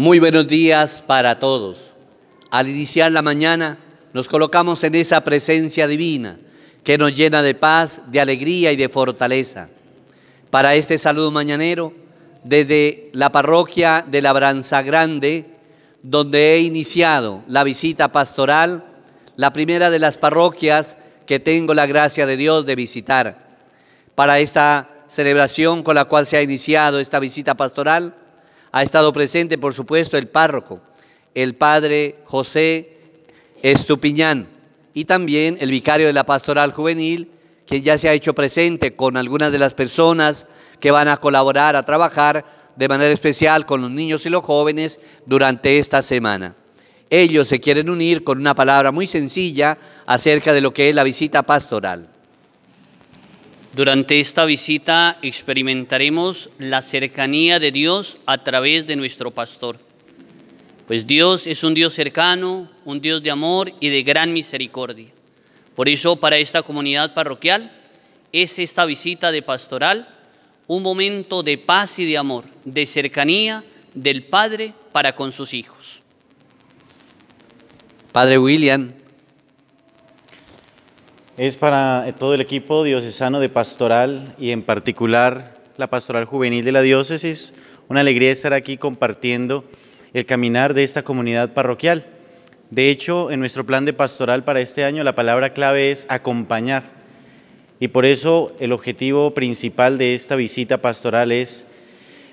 Muy buenos días para todos. Al iniciar la mañana nos colocamos en esa presencia divina que nos llena de paz, de alegría y de fortaleza. Para este saludo mañanero, desde la parroquia de Labranza Grande, donde he iniciado la visita pastoral, la primera de las parroquias que tengo la gracia de Dios de visitar. Para esta celebración con la cual se ha iniciado esta visita pastoral, ha estado presente, por supuesto, el párroco, el padre José Estupiñán y también el vicario de la pastoral juvenil, quien ya se ha hecho presente con algunas de las personas que van a colaborar, a trabajar de manera especial con los niños y los jóvenes durante esta semana. Ellos se quieren unir con una palabra muy sencilla acerca de lo que es la visita pastoral. Durante esta visita experimentaremos la cercanía de Dios a través de nuestro pastor, pues Dios es un Dios cercano, un Dios de amor y de gran misericordia. Por eso para esta comunidad parroquial es esta visita de pastoral un momento de paz y de amor, de cercanía del Padre para con sus hijos. Padre William, es para eh, todo el equipo diocesano de pastoral y en particular la pastoral juvenil de la diócesis. Una alegría estar aquí compartiendo el caminar de esta comunidad parroquial. De hecho, en nuestro plan de pastoral para este año la palabra clave es acompañar. Y por eso el objetivo principal de esta visita pastoral es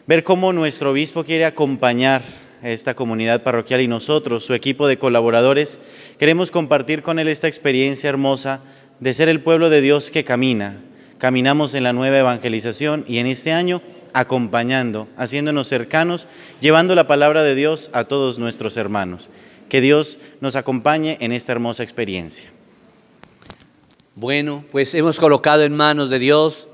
ver cómo nuestro obispo quiere acompañar a esta comunidad parroquial y nosotros, su equipo de colaboradores, queremos compartir con él esta experiencia hermosa de ser el pueblo de Dios que camina. Caminamos en la nueva evangelización y en este año acompañando, haciéndonos cercanos, llevando la palabra de Dios a todos nuestros hermanos. Que Dios nos acompañe en esta hermosa experiencia. Bueno, pues hemos colocado en manos de Dios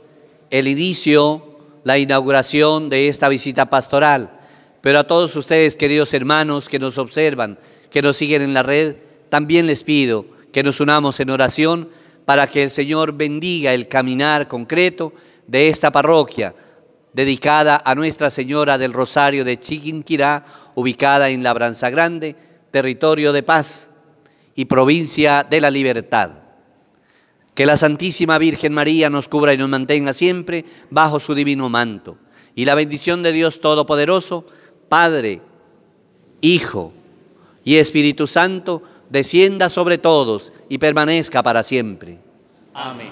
el inicio, la inauguración de esta visita pastoral. Pero a todos ustedes, queridos hermanos que nos observan, que nos siguen en la red, también les pido que nos unamos en oración para que el Señor bendiga el caminar concreto de esta parroquia dedicada a Nuestra Señora del Rosario de Chiquinquirá, ubicada en Labranza Grande, territorio de paz y provincia de la libertad. Que la Santísima Virgen María nos cubra y nos mantenga siempre bajo su divino manto. Y la bendición de Dios Todopoderoso, Padre, Hijo y Espíritu Santo, descienda sobre todos y permanezca para siempre. Amén.